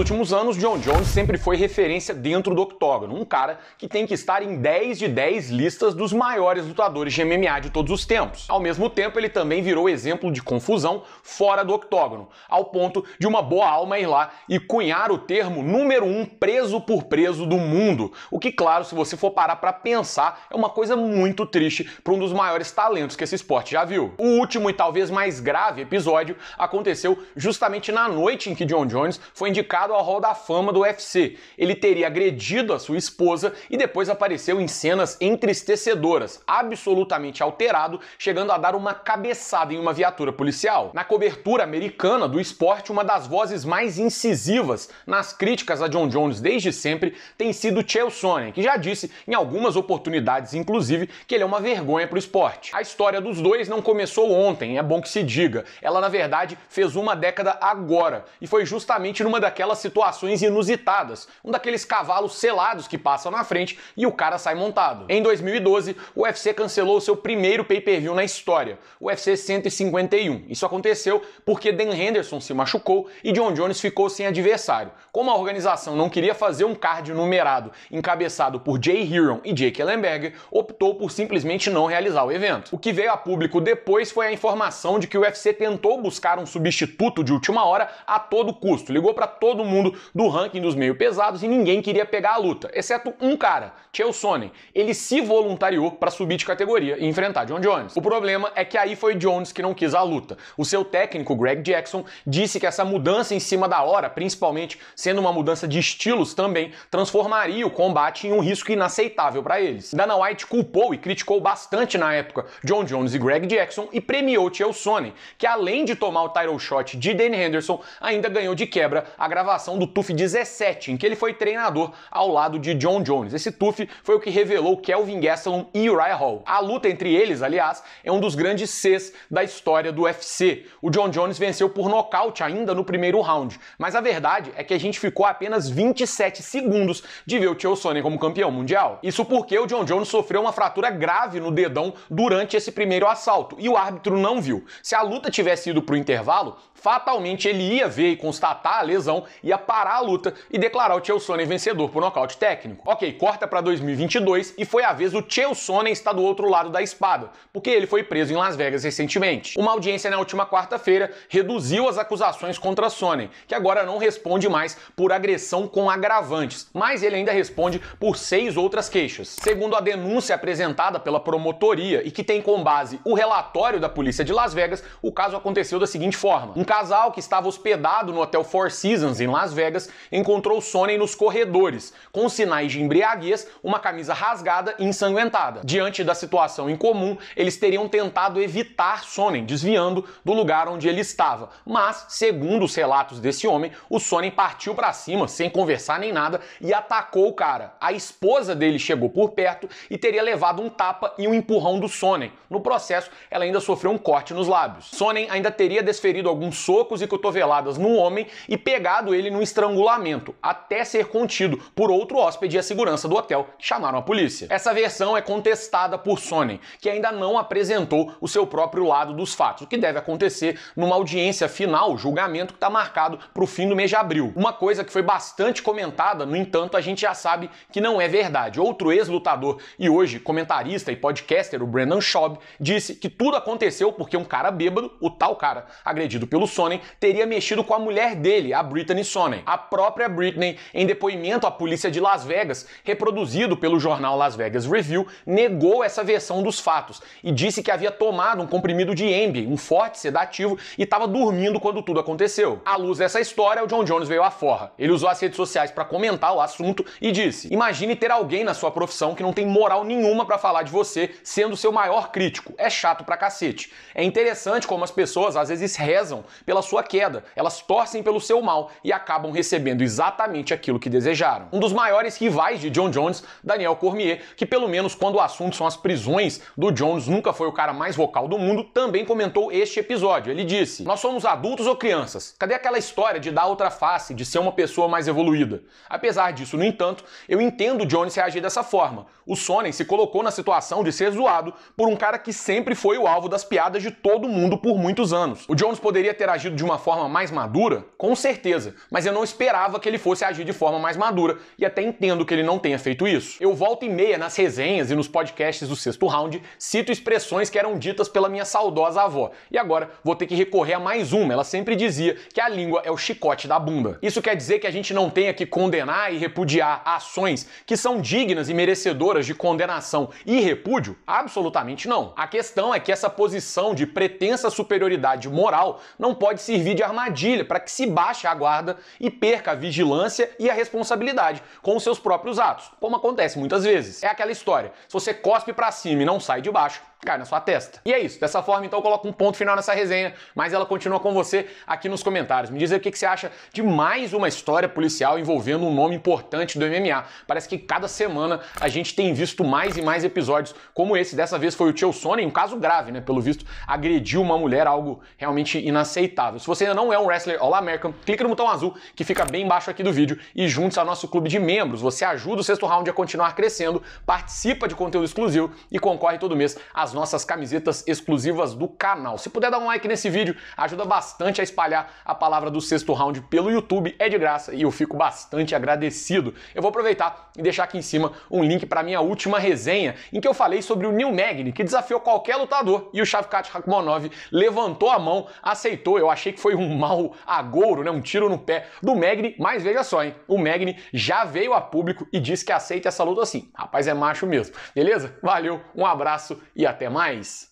últimos anos, John Jones sempre foi referência dentro do octógono, um cara que tem que estar em 10 de 10 listas dos maiores lutadores de MMA de todos os tempos. Ao mesmo tempo, ele também virou exemplo de confusão fora do octógono, ao ponto de uma boa alma ir lá e cunhar o termo número um preso por preso do mundo. O que, claro, se você for parar para pensar, é uma coisa muito triste para um dos maiores talentos que esse esporte já viu. O último e talvez mais grave episódio aconteceu justamente na noite em que John Jones foi indicado levado ao Hall da Fama do UFC. Ele teria agredido a sua esposa e depois apareceu em cenas entristecedoras, absolutamente alterado, chegando a dar uma cabeçada em uma viatura policial. Na cobertura americana do esporte, uma das vozes mais incisivas nas críticas a John Jones desde sempre tem sido Chael Sonnen, que já disse em algumas oportunidades, inclusive, que ele é uma vergonha para o esporte. A história dos dois não começou ontem, é bom que se diga. Ela, na verdade, fez uma década agora e foi justamente numa daquelas situações inusitadas, um daqueles cavalos selados que passam na frente e o cara sai montado. Em 2012, o UFC cancelou seu primeiro pay-per-view na história, o UFC 151. Isso aconteceu porque Dan Henderson se machucou e John Jones ficou sem adversário. Como a organização não queria fazer um card numerado encabeçado por Jay Heron e Jake Ellenberger, optou por simplesmente não realizar o evento. O que veio a público depois foi a informação de que o UFC tentou buscar um substituto de última hora a todo custo, ligou para todo mundo mundo do ranking dos meio pesados e ninguém queria pegar a luta, exceto um cara, Chael Sonnen. Ele se voluntariou para subir de categoria e enfrentar John Jones. O problema é que aí foi Jones que não quis a luta. O seu técnico, Greg Jackson, disse que essa mudança em cima da hora, principalmente sendo uma mudança de estilos também, transformaria o combate em um risco inaceitável para eles. Dana White culpou e criticou bastante na época John Jones e Greg Jackson e premiou Chael Sonnen, que além de tomar o title shot de Dan Henderson, ainda ganhou de quebra a gravação gravação do TUF 17, em que ele foi treinador ao lado de John Jones. Esse TUF foi o que revelou Kelvin Gastelum e Uriah Hall. A luta entre eles, aliás, é um dos grandes Cs da história do UFC. O John Jones venceu por nocaute ainda no primeiro round, mas a verdade é que a gente ficou apenas 27 segundos de ver o Tio Sonnen como campeão mundial. Isso porque o John Jones sofreu uma fratura grave no dedão durante esse primeiro assalto e o árbitro não viu. Se a luta tivesse ido para o intervalo, fatalmente ele ia ver e constatar a lesão e ia parar a luta e declarar o Sonnen vencedor por nocaute técnico. Ok, corta para 2022 e foi a vez do Chael Sonnen estar do outro lado da espada, porque ele foi preso em Las Vegas recentemente. Uma audiência na última quarta-feira reduziu as acusações contra Sonnen, que agora não responde mais por agressão com agravantes, mas ele ainda responde por seis outras queixas. Segundo a denúncia apresentada pela promotoria e que tem como base o relatório da polícia de Las Vegas, o caso aconteceu da seguinte forma: um casal que estava hospedado no hotel Four Seasons em Las Vegas, encontrou Sonnen nos corredores, com sinais de embriaguez, uma camisa rasgada e ensanguentada. Diante da situação incomum, eles teriam tentado evitar Sonnen, desviando do lugar onde ele estava. Mas, segundo os relatos desse homem, o Sonnen partiu para cima, sem conversar nem nada, e atacou o cara. A esposa dele chegou por perto e teria levado um tapa e um empurrão do Sonnen. No processo, ela ainda sofreu um corte nos lábios. Sonnen ainda teria desferido alguns socos e cotoveladas no homem e pegado ele ele num estrangulamento, até ser contido por outro hóspede e a segurança do hotel chamaram a polícia. Essa versão é contestada por Sonnen, que ainda não apresentou o seu próprio lado dos fatos, o que deve acontecer numa audiência final, julgamento que está marcado para o fim do mês de abril. Uma coisa que foi bastante comentada, no entanto, a gente já sabe que não é verdade. Outro ex-lutador e hoje comentarista e podcaster, o Brandon Schaub, disse que tudo aconteceu porque um cara bêbado, o tal cara agredido pelo Sonnen, teria mexido com a mulher dele, a Britney a própria Britney em depoimento à polícia de Las Vegas, reproduzido pelo jornal Las Vegas Review, negou essa versão dos fatos e disse que havia tomado um comprimido de Ambien, um forte sedativo, e estava dormindo quando tudo aconteceu. À luz dessa história, o John Jones veio à forra. Ele usou as redes sociais para comentar o assunto e disse: "Imagine ter alguém na sua profissão que não tem moral nenhuma para falar de você, sendo seu maior crítico. É chato pra cacete. É interessante como as pessoas às vezes rezam pela sua queda, elas torcem pelo seu mal e acabam recebendo exatamente aquilo que desejaram. Um dos maiores rivais de John Jones, Daniel Cormier, que pelo menos quando o assunto são as prisões do Jones, nunca foi o cara mais vocal do mundo, também comentou este episódio. Ele disse: "Nós somos adultos ou crianças? Cadê aquela história de dar outra face, de ser uma pessoa mais evoluída?" Apesar disso, no entanto, eu entendo Jones reagir dessa forma. O Sonnen se colocou na situação de ser zoado por um cara que sempre foi o alvo das piadas de todo mundo por muitos anos. O Jones poderia ter agido de uma forma mais madura? Com certeza, mas eu não esperava que ele fosse agir de forma mais madura e até entendo que ele não tenha feito isso. Eu volto e meia nas resenhas e nos podcasts do sexto round, cito expressões que eram ditas pela minha saudosa avó. E agora vou ter que recorrer a mais uma. Ela sempre dizia que a língua é o chicote da bunda. Isso quer dizer que a gente não tenha que condenar e repudiar ações que são dignas e merecedoras de condenação e repúdio? Absolutamente não. A questão é que essa posição de pretensa superioridade moral não pode servir de armadilha para que se baixe a guarda e perca a vigilância e a responsabilidade com os seus próprios atos, como acontece muitas vezes. É aquela história: se você cospe para cima e não sai de baixo, cai na sua testa. E é isso. Dessa forma, então, eu coloco um ponto final nessa resenha, mas ela continua com você aqui nos comentários. Me diz aí o que, que você acha de mais uma história policial envolvendo um nome importante do MMA. Parece que cada semana a gente tem visto mais e mais episódios como esse. Dessa vez foi o Tio Sonny, um caso grave, né? Pelo visto, agrediu uma mulher, algo realmente inaceitável. Se você ainda não é um wrestler All American, clica no botão azul que fica bem embaixo aqui do vídeo, e junte-se ao nosso clube de membros. Você ajuda o sexto round a continuar crescendo, participa de conteúdo exclusivo e concorre todo mês às nossas camisetas exclusivas do canal. Se puder dar um like nesse vídeo, ajuda bastante a espalhar a palavra do sexto round pelo YouTube, é de graça e eu fico bastante agradecido. Eu vou aproveitar e deixar aqui em cima um link para minha última resenha, em que eu falei sobre o Neil Magny, que desafiou qualquer lutador e o Shavkat Rakhmonov levantou a mão, aceitou. Eu achei que foi um mau agouro, né? um tiro no pé do Magni, mas veja só, hein? O Magni já veio a público e disse que aceita essa luta assim. Rapaz, é macho mesmo. Beleza? Valeu, um abraço e até mais.